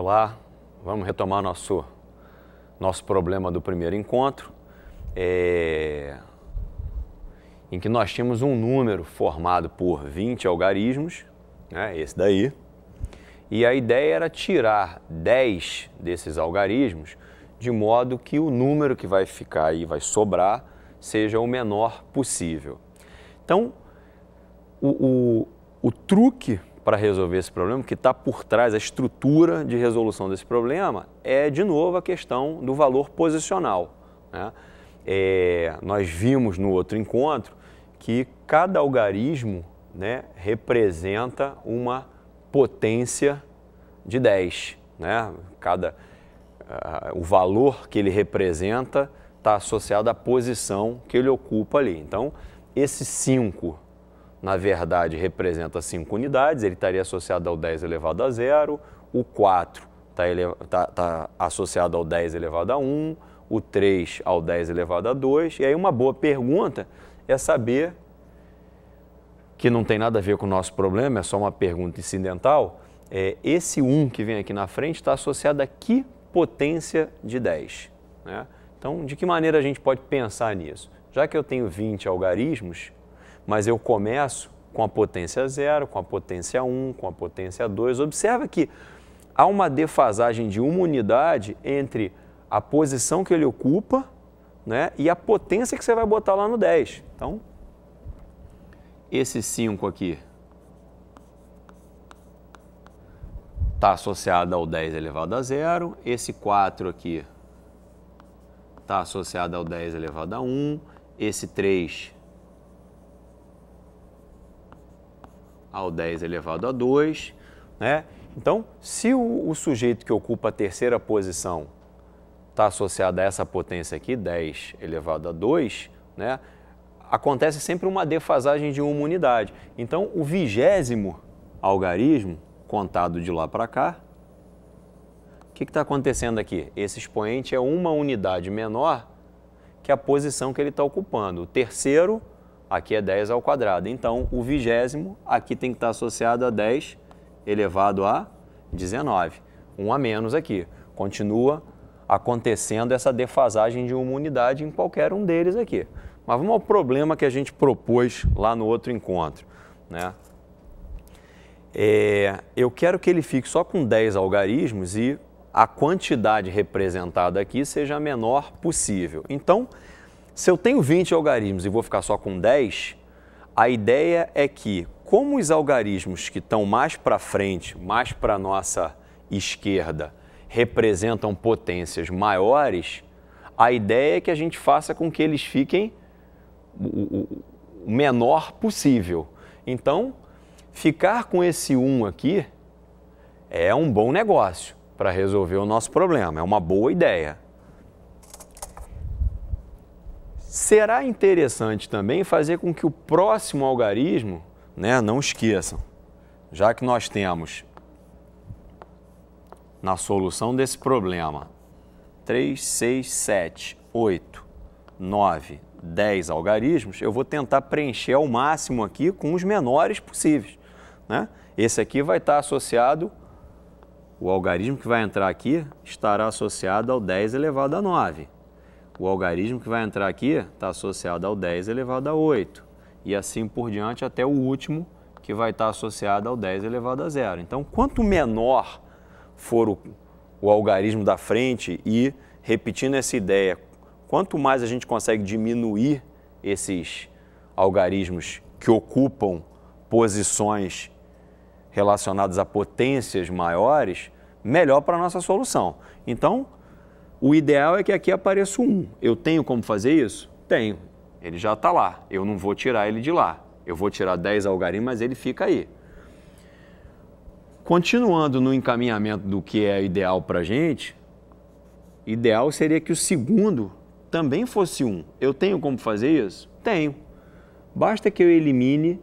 Olá, vamos retomar nosso, nosso problema do primeiro encontro, é... em que nós tínhamos um número formado por 20 algarismos, né, esse daí, e a ideia era tirar 10 desses algarismos de modo que o número que vai ficar aí, vai sobrar, seja o menor possível. Então, o, o, o truque para resolver esse problema, que está por trás, a estrutura de resolução desse problema, é de novo a questão do valor posicional. Né? É, nós vimos no outro encontro que cada algarismo né, representa uma potência de 10. Né? Cada, uh, o valor que ele representa está associado à posição que ele ocupa ali. Então, esse 5 na verdade, representa 5 unidades, ele estaria associado ao 10 elevado a zero, o 4 está tá, tá associado ao 10 elevado a 1, o 3 ao 10 elevado a 2. E aí uma boa pergunta é saber, que não tem nada a ver com o nosso problema, é só uma pergunta incidental, é, esse 1 que vem aqui na frente está associado a que potência de 10? Né? Então, de que maneira a gente pode pensar nisso? Já que eu tenho 20 algarismos, mas eu começo com a potência 0, com a potência 1, um, com a potência 2. Observa que há uma defasagem de uma unidade entre a posição que ele ocupa né, e a potência que você vai botar lá no 10. Então, esse 5 aqui está associado ao 10 elevado a zero, esse 4 aqui está associado ao 10 elevado a 1, esse 3 ao 10 elevado a 2. Né? Então, se o, o sujeito que ocupa a terceira posição está associado a essa potência aqui, 10 elevado a 2, né? acontece sempre uma defasagem de uma unidade. Então, o vigésimo algarismo, contado de lá para cá, o que está acontecendo aqui? Esse expoente é uma unidade menor que a posição que ele está ocupando. O terceiro aqui é 10 ao quadrado. Então, o vigésimo aqui tem que estar associado a 10 elevado a 19. Um a menos aqui. Continua acontecendo essa defasagem de uma unidade em qualquer um deles aqui. Mas vamos ao problema que a gente propôs lá no outro encontro. Né? É, eu quero que ele fique só com 10 algarismos e a quantidade representada aqui seja a menor possível. Então, se eu tenho 20 algarismos e vou ficar só com 10, a ideia é que, como os algarismos que estão mais para frente, mais para nossa esquerda, representam potências maiores, a ideia é que a gente faça com que eles fiquem o menor possível. Então, ficar com esse 1 aqui é um bom negócio para resolver o nosso problema, é uma boa ideia. Será interessante também fazer com que o próximo algarismo, né, não esqueçam, já que nós temos na solução desse problema 3, 6, 7, 8, 9, 10 algarismos, eu vou tentar preencher ao máximo aqui com os menores possíveis. Né? Esse aqui vai estar associado, o algarismo que vai entrar aqui estará associado ao 10 elevado a 9. O algarismo que vai entrar aqui está associado ao 10 elevado a 8 e assim por diante até o último que vai estar tá associado ao 10 elevado a zero. Então, quanto menor for o, o algarismo da frente e repetindo essa ideia, quanto mais a gente consegue diminuir esses algarismos que ocupam posições relacionadas a potências maiores, melhor para a nossa solução. Então, o ideal é que aqui apareça um. Eu tenho como fazer isso? Tenho. Ele já está lá. Eu não vou tirar ele de lá. Eu vou tirar 10 algarim, mas ele fica aí. Continuando no encaminhamento do que é ideal para a gente, ideal seria que o segundo também fosse um. Eu tenho como fazer isso? Tenho. Basta que eu elimine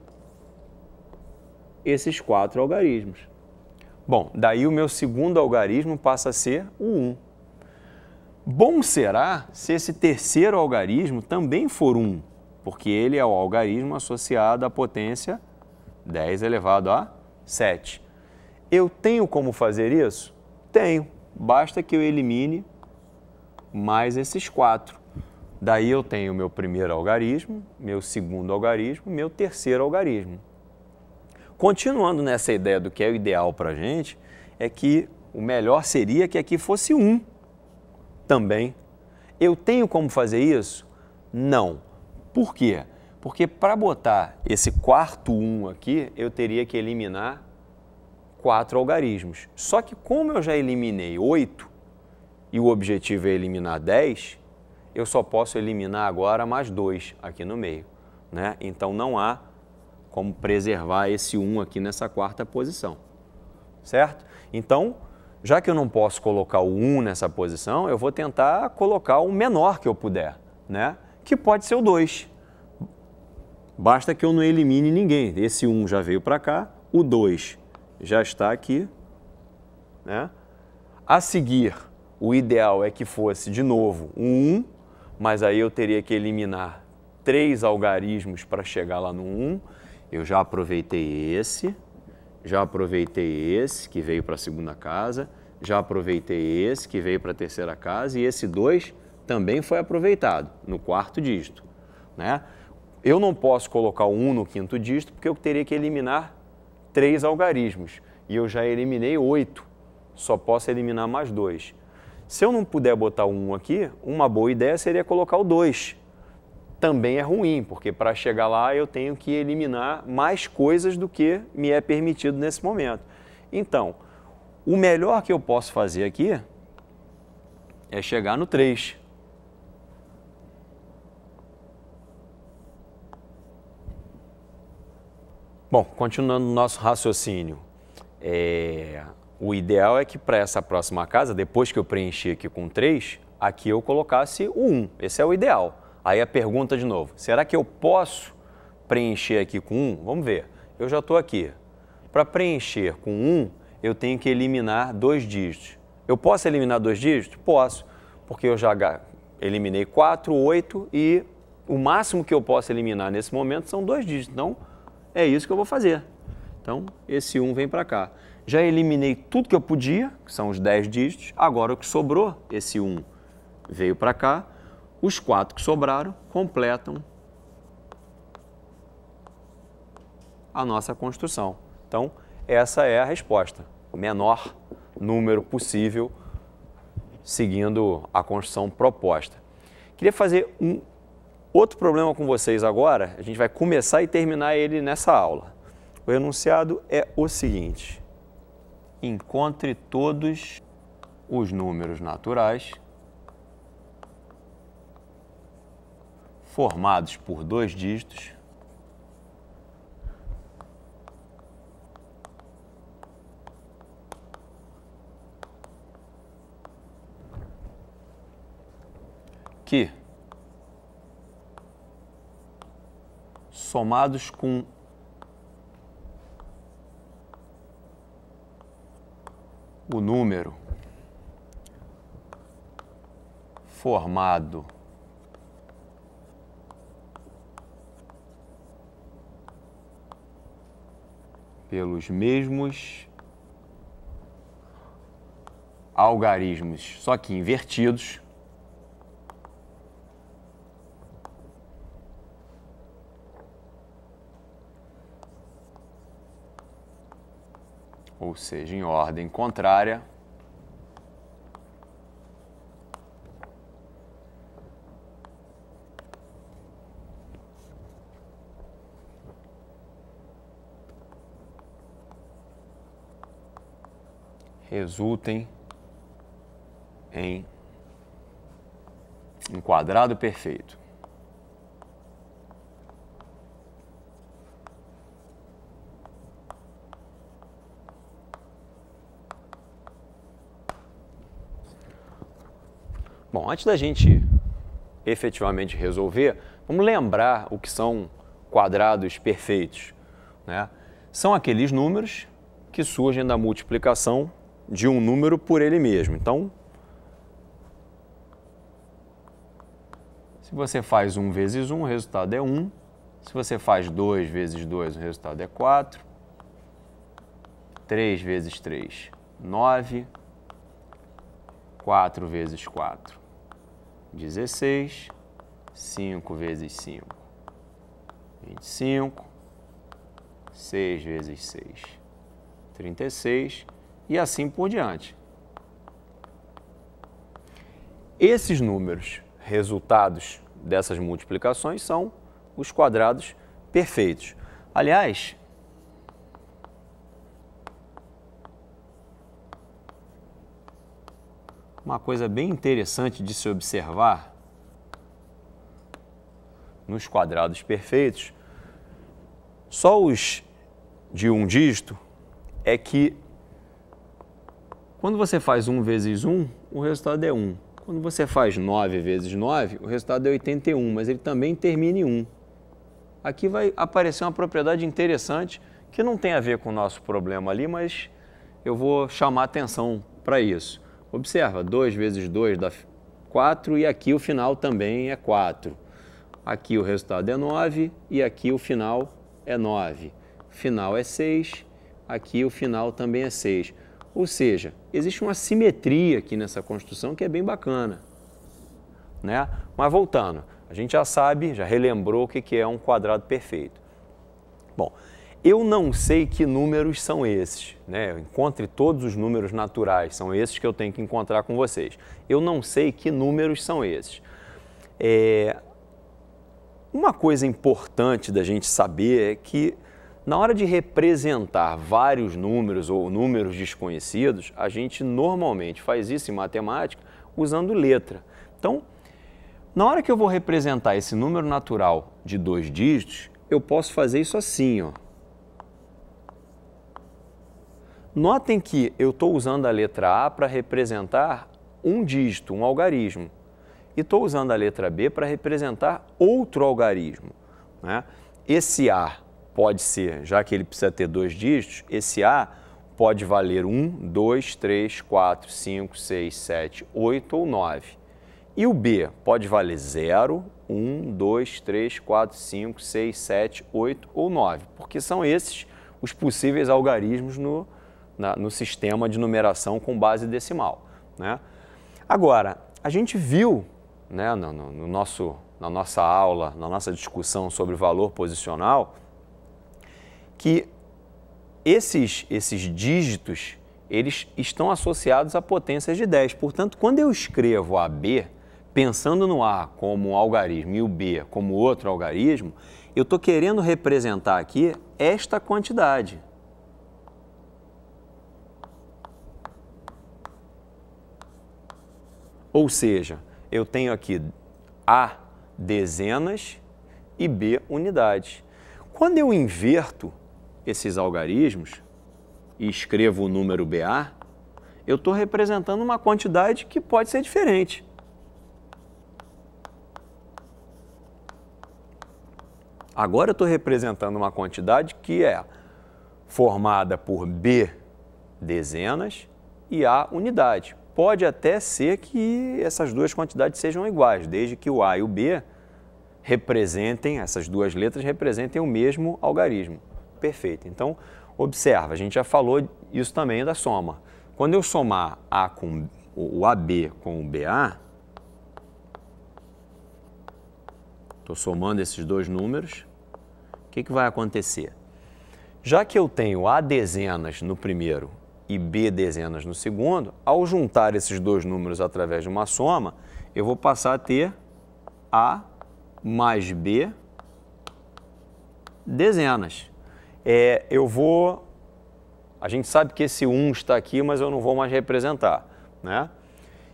esses quatro algarismos. Bom, daí o meu segundo algarismo passa a ser o 1. Bom será se esse terceiro algarismo também for 1, porque ele é o algarismo associado à potência 10 elevado a 7. Eu tenho como fazer isso? Tenho. Basta que eu elimine mais esses quatro. Daí eu tenho meu primeiro algarismo, meu segundo algarismo, meu terceiro algarismo. Continuando nessa ideia do que é o ideal para a gente, é que o melhor seria que aqui fosse 1. Um também. Eu tenho como fazer isso? Não. Por quê? Porque para botar esse quarto 1 um aqui, eu teria que eliminar quatro algarismos. Só que como eu já eliminei oito e o objetivo é eliminar 10, eu só posso eliminar agora mais dois aqui no meio. Né? Então não há como preservar esse 1 um aqui nessa quarta posição. Certo? Então, já que eu não posso colocar o 1 nessa posição, eu vou tentar colocar o menor que eu puder, né? que pode ser o 2. Basta que eu não elimine ninguém. Esse 1 já veio para cá, o 2 já está aqui. Né? A seguir, o ideal é que fosse, de novo, o 1, mas aí eu teria que eliminar três algarismos para chegar lá no 1. Eu já aproveitei esse, já aproveitei esse que veio para a segunda casa, já aproveitei esse que veio para a terceira casa e esse 2 também foi aproveitado no quarto dígito. Né? Eu não posso colocar o 1 um no quinto dígito porque eu teria que eliminar três algarismos e eu já eliminei oito, só posso eliminar mais dois. Se eu não puder botar um aqui, uma boa ideia seria colocar o 2 também é ruim, porque para chegar lá eu tenho que eliminar mais coisas do que me é permitido nesse momento. Então, o melhor que eu posso fazer aqui é chegar no 3. Bom, continuando o nosso raciocínio, é, o ideal é que para essa próxima casa, depois que eu preenchi aqui com 3, aqui eu colocasse o 1. Esse é o ideal. Aí a pergunta de novo: será que eu posso preencher aqui com um? Vamos ver. Eu já estou aqui. Para preencher com um, eu tenho que eliminar dois dígitos. Eu posso eliminar dois dígitos? Posso, porque eu já eliminei 4, 8 e o máximo que eu posso eliminar nesse momento são dois dígitos. Então, é isso que eu vou fazer. Então, esse 1 um vem para cá. Já eliminei tudo que eu podia, que são os 10 dígitos. Agora, o que sobrou, esse 1, um, veio para cá os quatro que sobraram completam a nossa construção. Então, essa é a resposta. menor número possível seguindo a construção proposta. Queria fazer um outro problema com vocês agora. A gente vai começar e terminar ele nessa aula. O enunciado é o seguinte: encontre todos os números naturais formados por dois dígitos que somados com o número formado pelos mesmos algarismos, só que invertidos. Ou seja, em ordem contrária. resultem em um quadrado perfeito. Bom, antes da gente efetivamente resolver, vamos lembrar o que são quadrados perfeitos. Né? São aqueles números que surgem da multiplicação de um número por ele mesmo. Então, se você faz 1 vezes 1, o resultado é 1. Se você faz 2 vezes 2, o resultado é 4. 3 vezes 3, 9. 4 vezes 4, 16. 5 vezes 5, 25. 6 vezes 6, 36 e assim por diante. Esses números, resultados dessas multiplicações, são os quadrados perfeitos. Aliás, uma coisa bem interessante de se observar nos quadrados perfeitos, só os de um dígito é que quando você faz 1 vezes 1, o resultado é 1. Quando você faz 9 vezes 9, o resultado é 81, mas ele também termina em 1. Aqui vai aparecer uma propriedade interessante que não tem a ver com o nosso problema ali, mas eu vou chamar atenção para isso. Observa, 2 vezes 2 dá 4 e aqui o final também é 4. Aqui o resultado é 9 e aqui o final é 9. Final é 6, aqui o final também é 6 ou seja, existe uma simetria aqui nessa construção que é bem bacana. Né? Mas voltando, a gente já sabe, já relembrou o que é um quadrado perfeito. Bom, eu não sei que números são esses, né? Eu encontre todos os números naturais, são esses que eu tenho que encontrar com vocês. Eu não sei que números são esses. É... Uma coisa importante da gente saber é que na hora de representar vários números ou números desconhecidos, a gente normalmente faz isso em matemática usando letra. Então, na hora que eu vou representar esse número natural de dois dígitos, eu posso fazer isso assim, ó. Notem que eu estou usando a letra A para representar um dígito, um algarismo, e estou usando a letra B para representar outro algarismo. Né? Esse A pode ser, já que ele precisa ter dois dígitos, esse A pode valer 1, 2, 3, 4, 5, 6, 7, 8 ou 9. E o B pode valer 0, 1, 2, 3, 4, 5, 6, 7, 8 ou 9, porque são esses os possíveis algarismos no, na, no sistema de numeração com base decimal. Né? Agora, a gente viu né, no, no, no nosso, na nossa aula, na nossa discussão sobre valor posicional, que esses, esses dígitos eles estão associados a potências de 10. Portanto, quando eu escrevo AB, pensando no A como um algarismo e o B como outro algarismo, eu estou querendo representar aqui esta quantidade. Ou seja, eu tenho aqui A dezenas e B unidades. Quando eu inverto, esses algarismos e escrevo o número BA, eu estou representando uma quantidade que pode ser diferente. Agora eu estou representando uma quantidade que é formada por B dezenas e A unidade. Pode até ser que essas duas quantidades sejam iguais, desde que o A e o B representem, essas duas letras representem o mesmo algarismo perfeita. Então, observa, a gente já falou isso também da soma. Quando eu somar A com o AB com o BA, estou somando esses dois números, o que, que vai acontecer? Já que eu tenho A dezenas no primeiro e B dezenas no segundo, ao juntar esses dois números através de uma soma, eu vou passar a ter A mais B dezenas. É, eu vou. A gente sabe que esse 1 um está aqui, mas eu não vou mais representar. Né?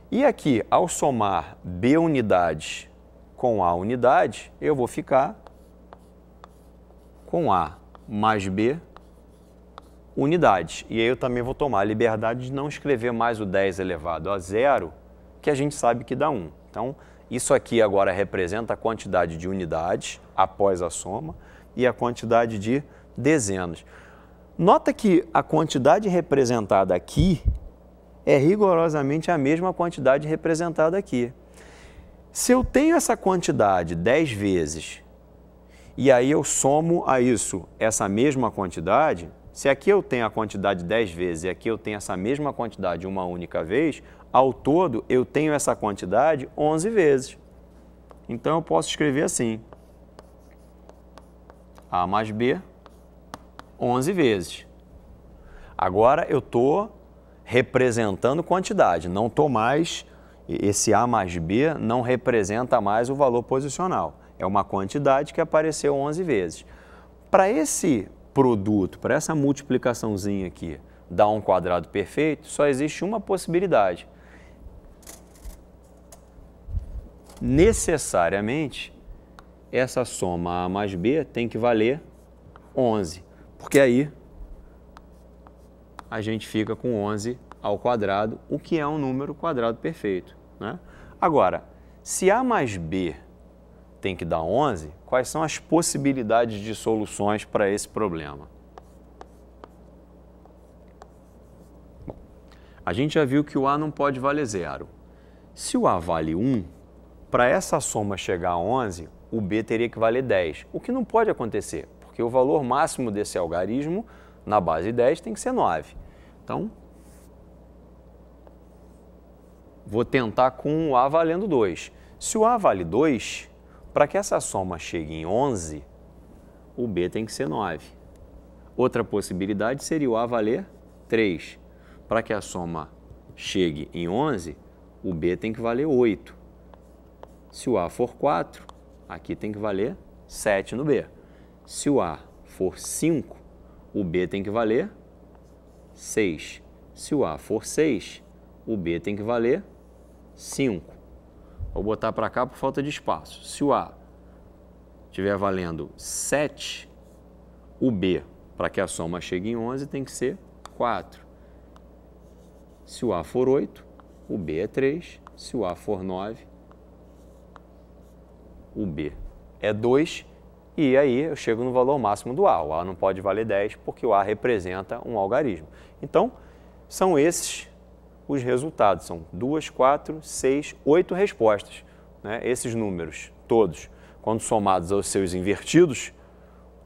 E aqui, ao somar B unidades com A unidade, eu vou ficar com A mais B unidades. E aí eu também vou tomar a liberdade de não escrever mais o 10 elevado a zero, que a gente sabe que dá 1. Então, isso aqui agora representa a quantidade de unidades após a soma e a quantidade de dezenas. Nota que a quantidade representada aqui é rigorosamente a mesma quantidade representada aqui. Se eu tenho essa quantidade 10 vezes e aí eu somo a isso essa mesma quantidade, se aqui eu tenho a quantidade 10 vezes e aqui eu tenho essa mesma quantidade uma única vez, ao todo eu tenho essa quantidade 11 vezes. Então eu posso escrever assim: A mais B 11 vezes. Agora eu estou representando quantidade, não estou mais, esse A mais B não representa mais o valor posicional. É uma quantidade que apareceu 11 vezes. Para esse produto, para essa multiplicaçãozinha aqui, dar um quadrado perfeito, só existe uma possibilidade. Necessariamente, essa soma A mais B tem que valer 11 porque aí a gente fica com 11 ao quadrado, o que é um número quadrado perfeito. Né? Agora, se A mais B tem que dar 11, quais são as possibilidades de soluções para esse problema? Bom, a gente já viu que o A não pode valer zero. Se o A vale 1, para essa soma chegar a 11, o B teria que valer 10, o que não pode acontecer, porque o valor máximo desse algarismo na base 10 tem que ser 9. Então, vou tentar com o A valendo 2. Se o A vale 2, para que essa soma chegue em 11, o B tem que ser 9. Outra possibilidade seria o A valer 3. Para que a soma chegue em 11, o B tem que valer 8. Se o A for 4, aqui tem que valer 7 no B. Se o A for 5, o B tem que valer 6. Se o A for 6, o B tem que valer 5. Vou botar para cá por falta de espaço. Se o A estiver valendo 7, o B, para que a soma chegue em 11, tem que ser 4. Se o A for 8, o B é 3. Se o A for 9, o B é 2 e aí eu chego no valor máximo do A. O A não pode valer 10 porque o A representa um algarismo. Então, são esses os resultados. São duas, quatro, seis, oito respostas. Né? Esses números todos, quando somados aos seus invertidos,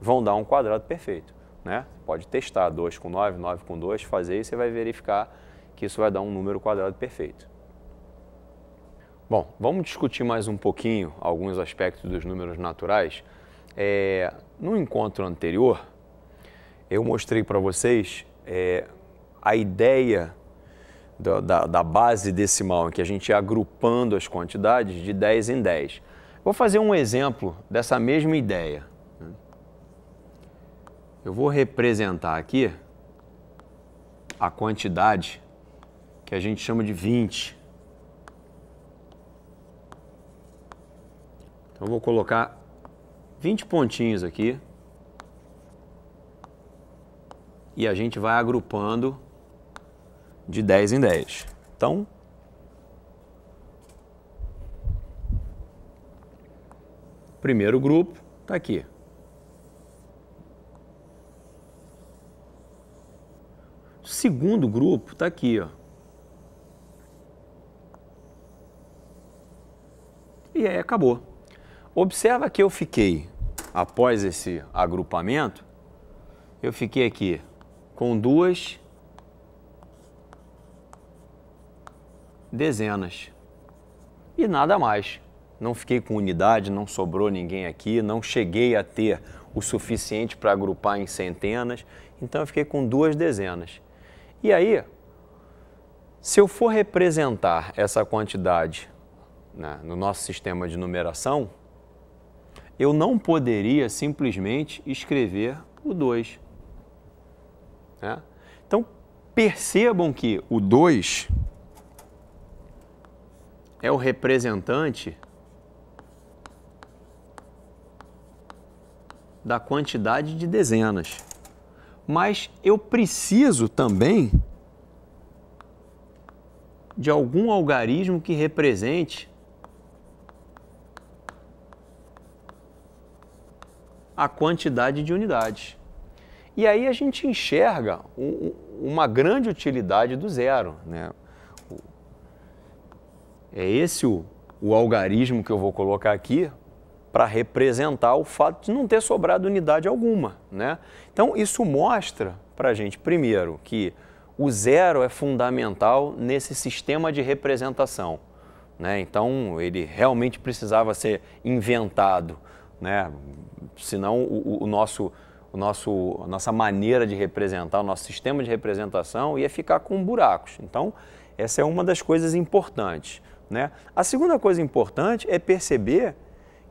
vão dar um quadrado perfeito. Né? Pode testar 2 com 9, 9 com 2, fazer e você vai verificar que isso vai dar um número quadrado perfeito. Bom, vamos discutir mais um pouquinho alguns aspectos dos números naturais é, no encontro anterior, eu mostrei para vocês é, a ideia da, da, da, base decimal, que a gente ia agrupando as quantidades de 10 em 10. Vou fazer um exemplo dessa mesma ideia. Eu vou representar aqui a quantidade que a gente chama de 20. Então, eu vou colocar 20 pontinhos aqui. E a gente vai agrupando de 10 em 10. Então, primeiro grupo está aqui. O segundo grupo está aqui, ó. E aí acabou. Observa que eu fiquei após esse agrupamento, eu fiquei aqui com duas dezenas e nada mais. Não fiquei com unidade, não sobrou ninguém aqui, não cheguei a ter o suficiente para agrupar em centenas, então eu fiquei com duas dezenas. E aí, se eu for representar essa quantidade né, no nosso sistema de numeração, eu não poderia simplesmente escrever o 2. Né? Então, percebam que o 2 é o representante da quantidade de dezenas. Mas eu preciso também de algum algarismo que represente a quantidade de unidades. E aí a gente enxerga uma grande utilidade do zero. Né? É esse o, o algarismo que eu vou colocar aqui para representar o fato de não ter sobrado unidade alguma. Né? Então isso mostra para a gente, primeiro, que o zero é fundamental nesse sistema de representação. Né? Então ele realmente precisava ser inventado né? Senão o, o nosso o nosso, a nossa maneira de representar, o nosso sistema de representação ia ficar com buracos. Então, essa é uma das coisas importantes. Né? A segunda coisa importante é perceber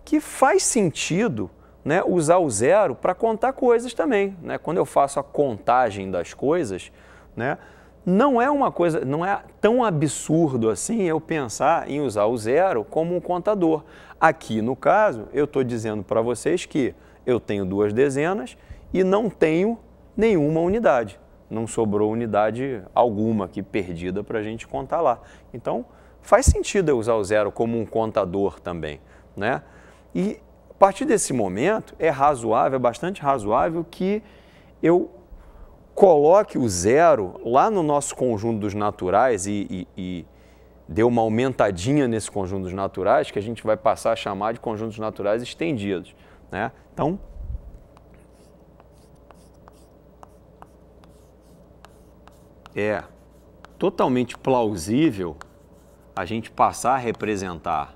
que faz sentido né, usar o zero para contar coisas também. Né? Quando eu faço a contagem das coisas, né, não é uma coisa, não é tão absurdo assim eu pensar em usar o zero como um contador. Aqui, no caso, eu estou dizendo para vocês que eu tenho duas dezenas e não tenho nenhuma unidade. Não sobrou unidade alguma aqui perdida para a gente contar lá. Então, faz sentido eu usar o zero como um contador também. Né? E a partir desse momento, é razoável, é bastante razoável que eu coloque o zero lá no nosso conjunto dos naturais e, e, e deu uma aumentadinha nesses conjuntos naturais que a gente vai passar a chamar de conjuntos naturais estendidos. Né? Então, é totalmente plausível a gente passar a representar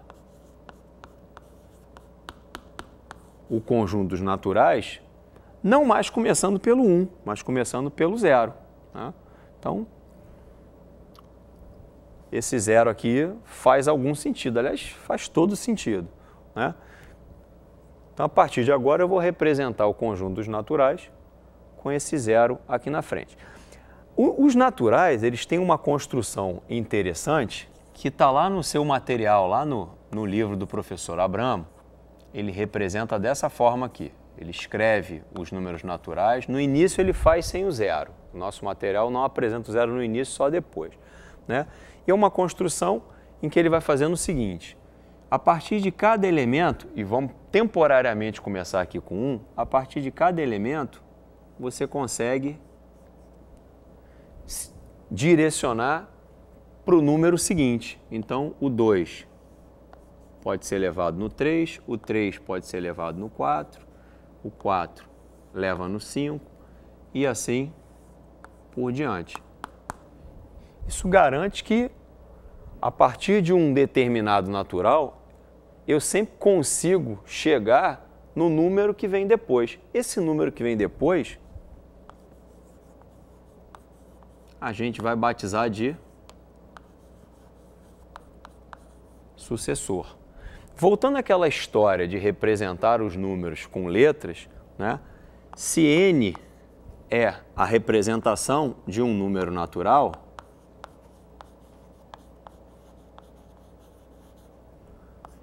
o conjunto dos naturais, não mais começando pelo 1, mas começando pelo zero. Né? Então, esse zero aqui faz algum sentido, aliás, faz todo sentido. Né? Então, a partir de agora, eu vou representar o conjunto dos naturais com esse zero aqui na frente. os naturais, eles têm uma construção interessante que está lá no seu material, lá no, no livro do professor Abramo, ele representa dessa forma aqui. Ele escreve os números naturais, no início ele faz sem o zero. O nosso material não apresenta o zero no início, só depois. Né? E é uma construção em que ele vai fazendo o seguinte: a partir de cada elemento, e vamos temporariamente começar aqui com um, a partir de cada elemento você consegue direcionar para o número seguinte. Então, o 2 pode ser elevado no 3, o 3 pode ser elevado no 4, o 4 leva no 5 e assim por diante. Isso garante que, a partir de um determinado natural, eu sempre consigo chegar no número que vem depois. Esse número que vem depois, a gente vai batizar de sucessor. Voltando àquela história de representar os números com letras, né? se n é a representação de um número natural,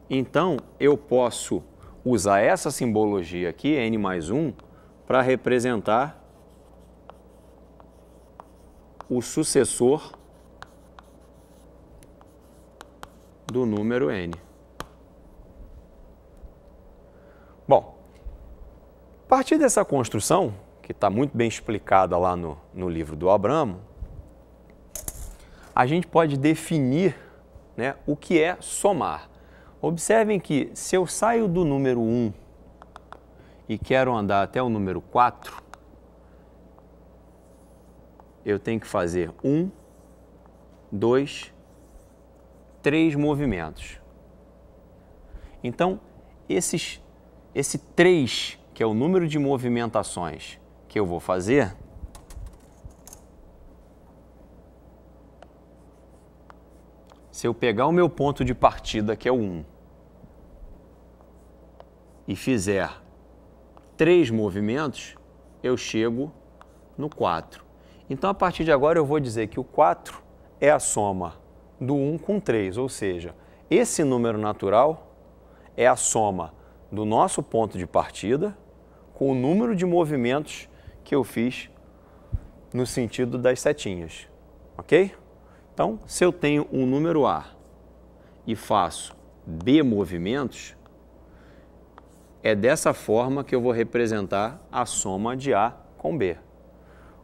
Então, eu posso usar essa simbologia aqui, n mais 1, para representar o sucessor do número n. Bom, a partir dessa construção, que está muito bem explicada lá no, no livro do Abramo, a gente pode definir né, o que é somar. Observem que se eu saio do número 1 e quero andar até o número 4, eu tenho que fazer 1, 2, 3 movimentos. Então, esses, esse 3, que é o número de movimentações que eu vou fazer, se eu pegar o meu ponto de partida, que é o 1, e fizer três movimentos, eu chego no 4. Então, a partir de agora, eu vou dizer que o 4 é a soma do 1 com 3, ou seja, esse número natural é a soma do nosso ponto de partida com o número de movimentos que eu fiz no sentido das setinhas, ok? Então, se eu tenho um número A e faço B movimentos, é dessa forma que eu vou representar a soma de A com B.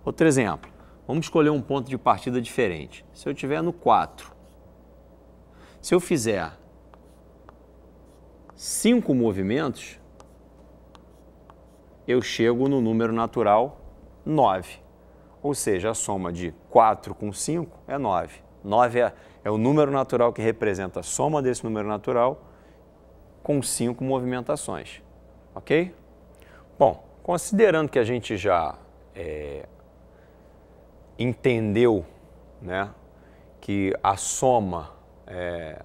Outro exemplo, vamos escolher um ponto de partida diferente. Se eu tiver no 4, se eu fizer 5 movimentos, eu chego no número natural 9. Ou seja, a soma de 4 com 5 é 9. 9 é, é o número natural que representa a soma desse número natural com 5 movimentações. Ok? Bom, considerando que a gente já é, entendeu né, que a soma é,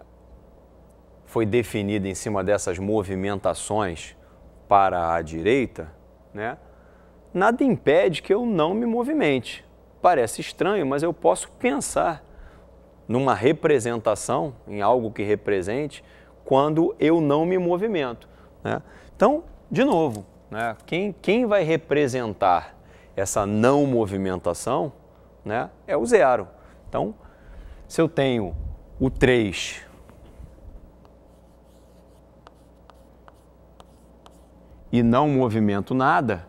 foi definida em cima dessas movimentações para a direita, né, nada impede que eu não me movimente. Parece estranho, mas eu posso pensar numa representação, em algo que represente, quando eu não me movimento. Né? Então, de novo, né? quem, quem vai representar essa não movimentação né, é o zero. Então, se eu tenho o 3 e não movimento nada,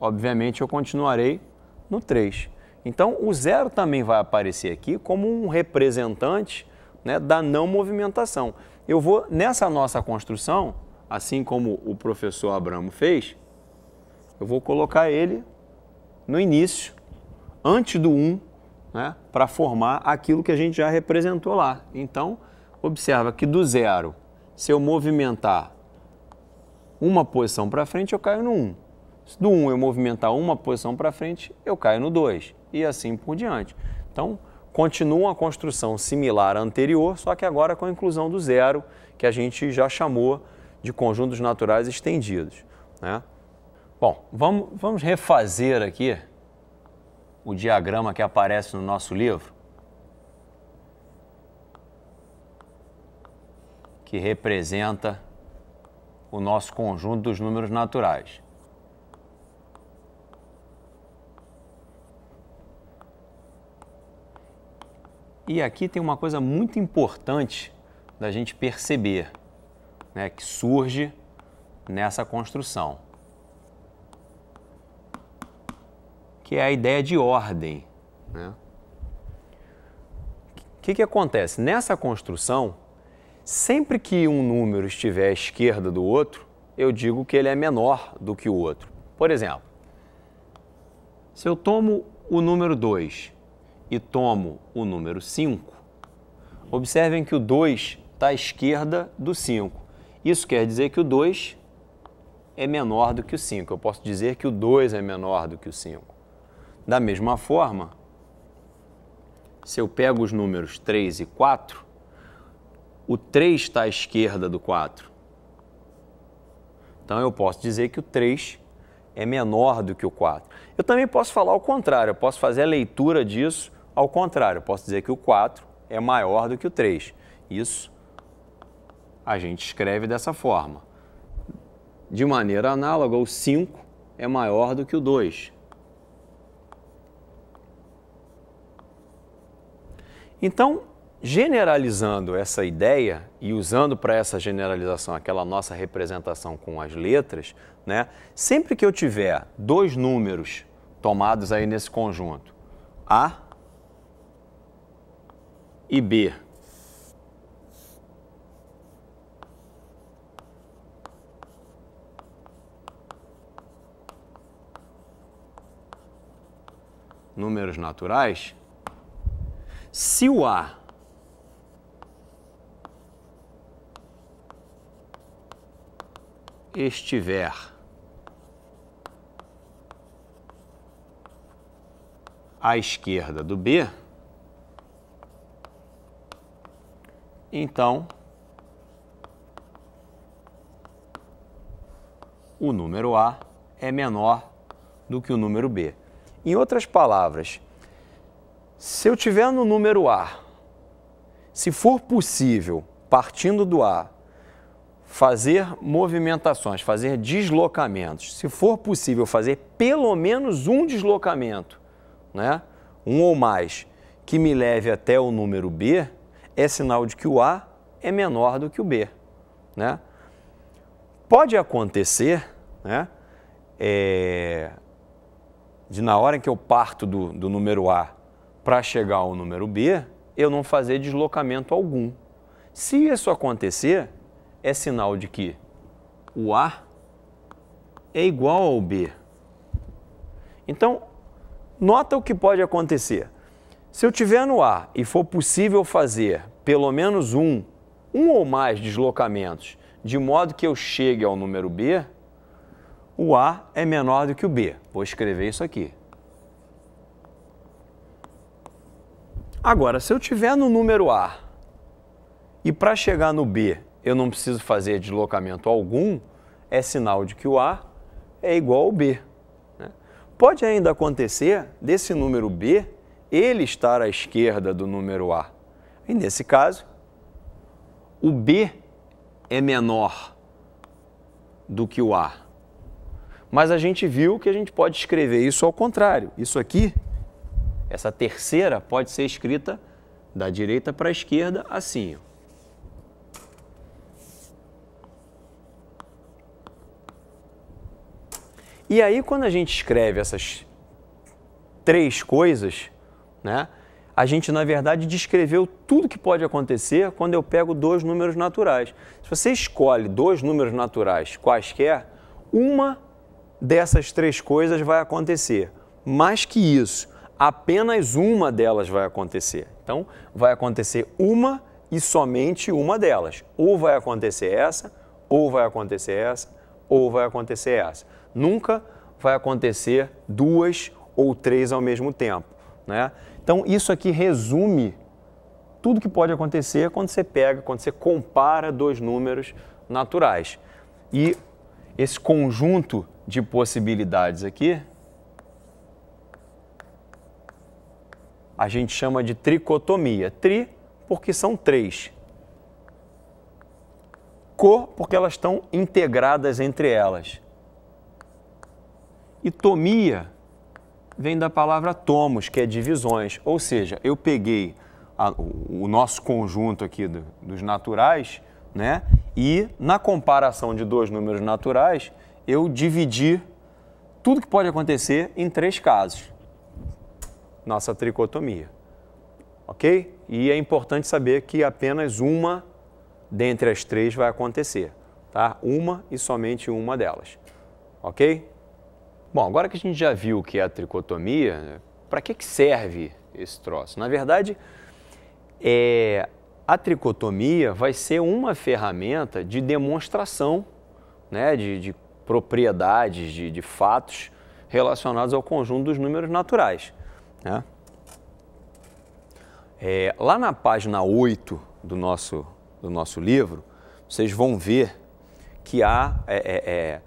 obviamente eu continuarei no 3. Então, o zero também vai aparecer aqui como um representante né, da não movimentação. Eu vou, nessa nossa construção, assim como o professor Abramo fez, eu vou colocar ele no início, antes do 1, né, para formar aquilo que a gente já representou lá. Então, observa que do zero, se eu movimentar uma posição para frente, eu caio no 1. Se do 1 eu movimentar uma posição para frente, eu caio no 2 e assim por diante. Então, continua a construção similar à anterior, só que agora com a inclusão do zero, que a gente já chamou de conjuntos naturais estendidos. Né? Bom, vamos, vamos refazer aqui o diagrama que aparece no nosso livro, que representa o nosso conjunto dos números naturais. E aqui tem uma coisa muito importante da gente perceber né, que surge nessa construção, que é a ideia de ordem. O né? que, que acontece? Nessa construção, sempre que um número estiver à esquerda do outro, eu digo que ele é menor do que o outro. Por exemplo, se eu tomo o número 2 e tomo o número 5, observem que o 2 está à esquerda do 5. Isso quer dizer que o 2 é menor do que o 5. Eu posso dizer que o 2 é menor do que o 5. Da mesma forma, se eu pego os números 3 e 4, o 3 está à esquerda do 4. Então eu posso dizer que o 3 é menor do que o 4. Eu também posso falar o contrário, eu posso fazer a leitura disso ao contrário. Eu posso dizer que o 4 é maior do que o 3. Isso a gente escreve dessa forma. De maneira análoga, o 5 é maior do que o 2. Então, generalizando essa ideia e usando para essa generalização aquela nossa representação com as letras, né, sempre que eu tiver dois números tomados aí nesse conjunto, A e B, números naturais, se o A estiver à esquerda do B, então o número A é menor do que o número B. Em outras palavras, se eu tiver no número A, se for possível, partindo do A, fazer movimentações, fazer deslocamentos, se for possível fazer pelo menos um deslocamento, né? um ou mais, que me leve até o número B, é sinal de que o A é menor do que o B. Né? Pode acontecer né? É, de na hora que eu parto do, do número A para chegar ao número B, eu não fazer deslocamento algum. Se isso acontecer, é sinal de que o A é igual ao B. Então, nota o que pode acontecer. Se eu tiver no A e for possível fazer pelo menos um, um ou mais deslocamentos, de modo que eu chegue ao número B, o A é menor do que o B. Vou escrever isso aqui. Agora, se eu tiver no número A e para chegar no B eu não preciso fazer deslocamento algum, é sinal de que o A é igual ao B. Né? Pode ainda acontecer desse número B ele estar à esquerda do número A. E nesse caso, o B é menor do que o A. Mas a gente viu que a gente pode escrever isso ao contrário. Isso aqui, essa terceira, pode ser escrita da direita para a esquerda, assim. E aí, quando a gente escreve essas três coisas, né, a gente, na verdade, descreveu tudo que pode acontecer quando eu pego dois números naturais. Se você escolhe dois números naturais quaisquer, uma dessas três coisas vai acontecer. Mais que isso, apenas uma delas vai acontecer. Então, vai acontecer uma e somente uma delas. Ou vai acontecer essa, ou vai acontecer essa, ou vai acontecer essa. Nunca vai acontecer duas ou três ao mesmo tempo. Né? Então, isso aqui resume tudo que pode acontecer quando você pega, quando você compara dois números naturais. E esse conjunto de possibilidades aqui, a gente chama de tricotomia. Tri, porque são três. Co, porque elas estão integradas entre elas. E tomia vem da palavra tomos, que é divisões. Ou seja, eu peguei a, o nosso conjunto aqui do, dos naturais né? E na comparação de dois números naturais, eu dividi tudo que pode acontecer em três casos. Nossa tricotomia. Ok? E é importante saber que apenas uma dentre as três vai acontecer, tá? Uma e somente uma delas. Ok? Bom, agora que a gente já viu o que é a tricotomia, para que, que serve esse troço? Na verdade, é, a tricotomia vai ser uma ferramenta de demonstração né, de, de propriedades, de, de, fatos relacionados ao conjunto dos números naturais. Né? É, lá na página 8 do nosso, do nosso livro, vocês vão ver que há é, é, é,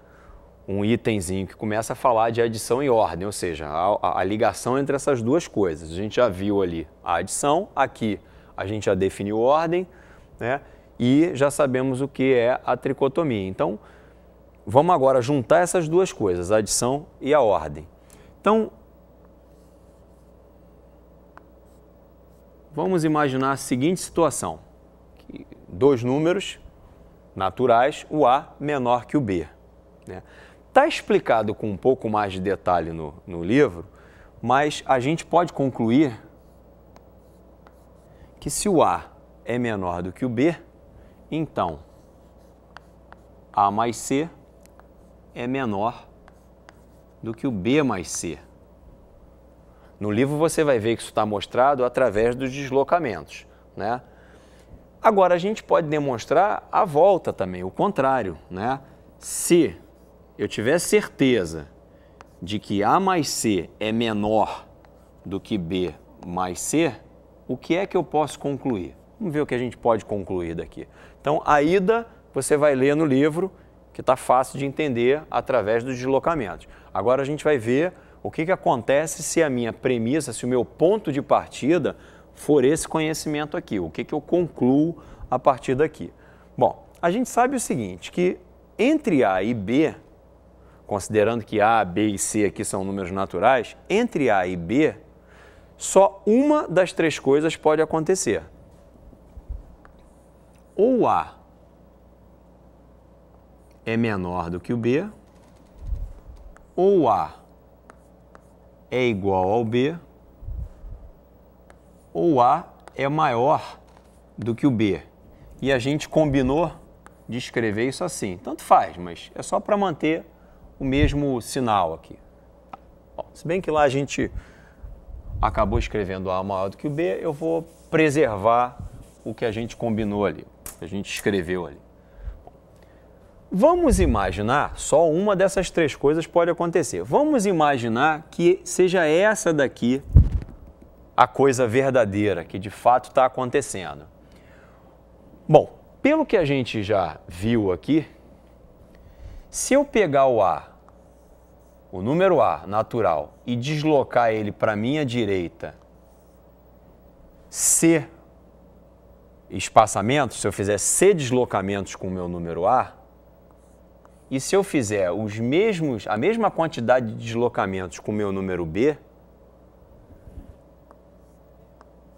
um itemzinho que começa a falar de adição e ordem, ou seja, a, a ligação entre essas duas coisas. A gente já viu ali a adição, aqui a gente já definiu ordem né? e já sabemos o que é a tricotomia. Então, vamos agora juntar essas duas coisas, a adição e a ordem. Então, vamos imaginar a seguinte situação. Dois números naturais, o A menor que o B. Está né? Tá explicado com um pouco mais de detalhe no, no livro, mas a gente pode concluir que se o A é menor do que o B, então A mais C é menor do que o B mais C. No livro você vai ver que isso está mostrado através dos deslocamentos. Né? Agora, a gente pode demonstrar a volta também, o contrário. Né? Se eu tiver certeza de que A mais C é menor do que B mais C, o que é que eu posso concluir? Vamos ver o que a gente pode concluir daqui. Então, a ida você vai ler no livro, que está fácil de entender através dos deslocamentos. Agora a gente vai ver o que, que acontece se a minha premissa, se o meu ponto de partida for esse conhecimento aqui, o que, que eu concluo a partir daqui. Bom, a gente sabe o seguinte, que entre A e B, considerando que A, B e C aqui são números naturais, entre A e B só uma das três coisas pode acontecer. Ou A é menor do que o B, ou A é igual ao B, ou A é maior do que o B. E a gente combinou de escrever isso assim. Tanto faz, mas é só para manter o mesmo sinal aqui. Bom, se bem que lá a gente acabou escrevendo A maior do que o B, eu vou preservar o que a gente combinou ali, o que a gente escreveu ali. Vamos imaginar, só uma dessas três coisas pode acontecer. Vamos imaginar que seja essa daqui a coisa verdadeira, que de fato está acontecendo. Bom, pelo que a gente já viu aqui, se eu pegar o A o número A natural e deslocar ele para minha direita, C espaçamentos, se eu fizer C deslocamentos com o meu número A, e se eu fizer os mesmos, a mesma quantidade de deslocamentos com o meu número B,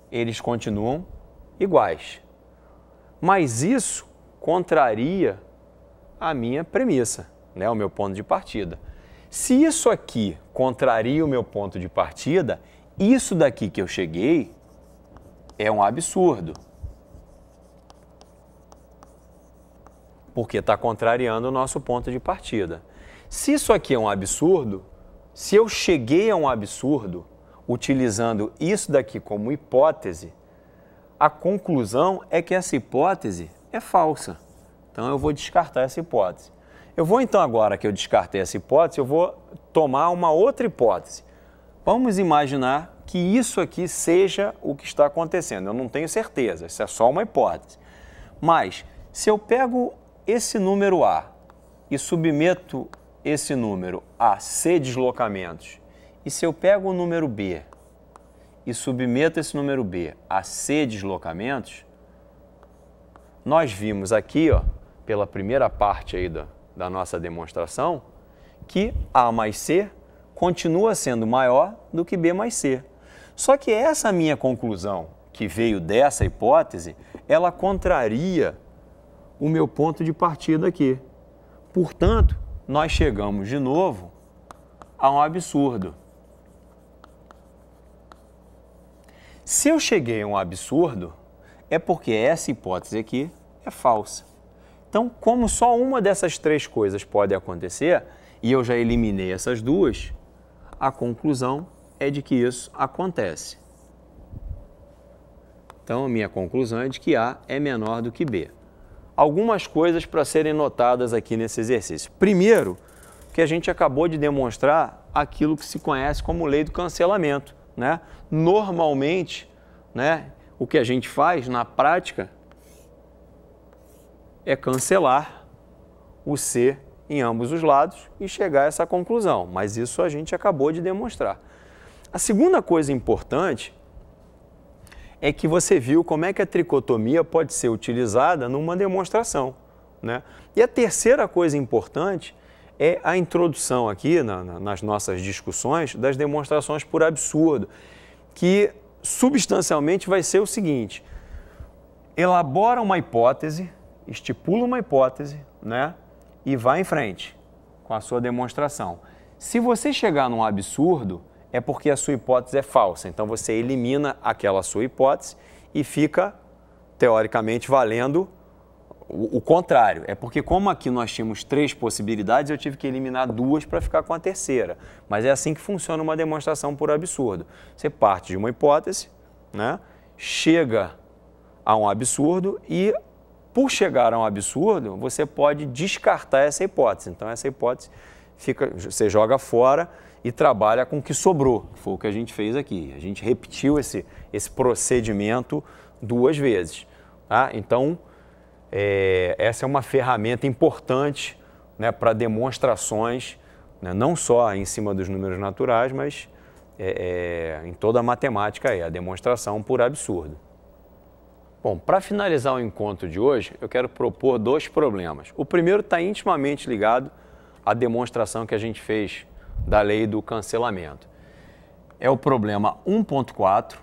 eles continuam iguais. Mas isso contraria a minha premissa, né, o meu ponto de partida. Se isso aqui contraria o meu ponto de partida, isso daqui que eu cheguei é um absurdo. Porque está contrariando o nosso ponto de partida. Se isso aqui é um absurdo, se eu cheguei a um absurdo utilizando isso daqui como hipótese, a conclusão é que essa hipótese é falsa. Então eu vou descartar essa hipótese. Eu vou então, agora que eu descartei essa hipótese, eu vou tomar uma outra hipótese. Vamos imaginar que isso aqui seja o que está acontecendo. Eu não tenho certeza, isso é só uma hipótese. Mas se eu pego esse número A e submeto esse número a C deslocamentos, e se eu pego o número B e submeto esse número B a C deslocamentos, nós vimos aqui, ó, pela primeira parte aí da, da nossa demonstração que A mais C continua sendo maior do que B mais C. Só que essa minha conclusão, que veio dessa hipótese, ela contraria o meu ponto de partida aqui. Portanto, nós chegamos de novo a um absurdo. Se eu cheguei a um absurdo, é porque essa hipótese aqui é falsa. Então, como só uma dessas três coisas pode acontecer, e eu já eliminei essas duas, a conclusão é de que isso acontece. Então, a minha conclusão é de que A é menor do que B. Algumas coisas para serem notadas aqui nesse exercício. Primeiro, que a gente acabou de demonstrar aquilo que se conhece como lei do cancelamento. Né? Normalmente, né, o que a gente faz na prática é cancelar o C em ambos os lados e chegar a essa conclusão, mas isso a gente acabou de demonstrar. A segunda coisa importante é que você viu como é que a tricotomia pode ser utilizada numa demonstração. Né? E a terceira coisa importante é a introdução aqui na, na, nas nossas discussões das demonstrações por absurdo, que substancialmente vai ser o seguinte: elabora uma hipótese estipula uma hipótese né, e vai em frente com a sua demonstração. Se você chegar num absurdo, é porque a sua hipótese é falsa. Então você elimina aquela sua hipótese e fica, teoricamente, valendo o, o contrário. É porque, como aqui nós tínhamos três possibilidades, eu tive que eliminar duas para ficar com a terceira. Mas é assim que funciona uma demonstração por absurdo. Você parte de uma hipótese, né, chega a um absurdo e por chegar a um absurdo, você pode descartar essa hipótese. Então, essa hipótese fica, você joga fora e trabalha com o que sobrou. Foi o que a gente fez aqui. A gente repetiu esse, esse procedimento duas vezes. Tá? Então, é, essa é uma ferramenta importante né, para demonstrações, né, não só em cima dos números naturais, mas é, é, em toda a matemática é a demonstração por absurdo. Bom, para finalizar o encontro de hoje, eu quero propor dois problemas. O primeiro está intimamente ligado à demonstração que a gente fez da lei do cancelamento. É o problema 1.4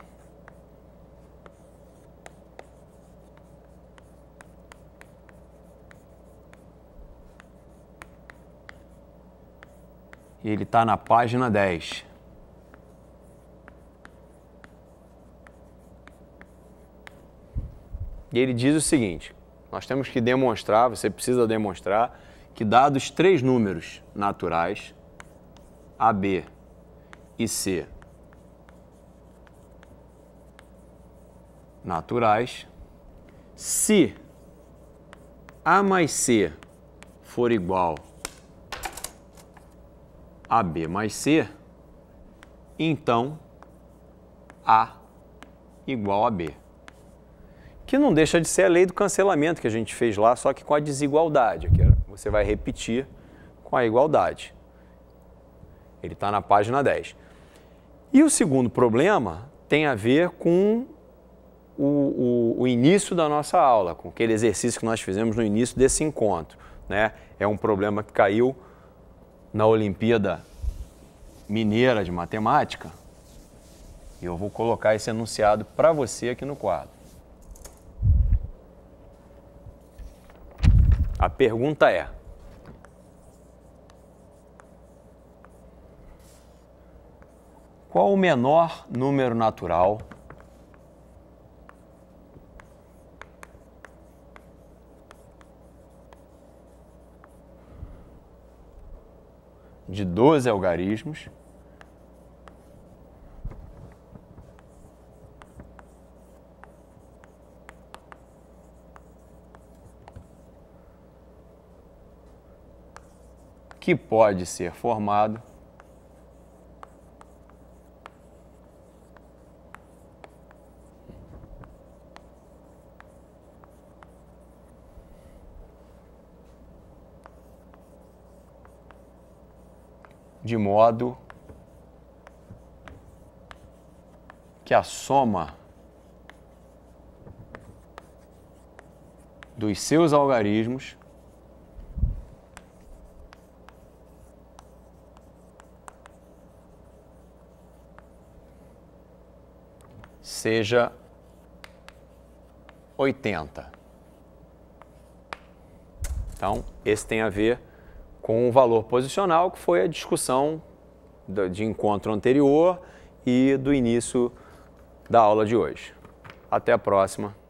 e ele está na página 10. E ele diz o seguinte: nós temos que demonstrar, você precisa demonstrar, que dados três números naturais, A, B e C, naturais, se A mais C for igual a B mais C, então A igual a B que não deixa de ser a lei do cancelamento que a gente fez lá, só que com a desigualdade. É, você vai repetir com a igualdade. Ele está na página 10. E o segundo problema tem a ver com o, o, o, início da nossa aula, com aquele exercício que nós fizemos no início desse encontro. Né? É um problema que caiu na Olimpíada Mineira de Matemática. E eu vou colocar esse enunciado para você aqui no quadro. A pergunta é: qual o menor número natural de 12 algarismos? que pode ser formado de modo que a soma dos seus algarismos seja 80. Então, esse tem a ver com o valor posicional, que foi a discussão de encontro anterior e do início da aula de hoje. Até a próxima.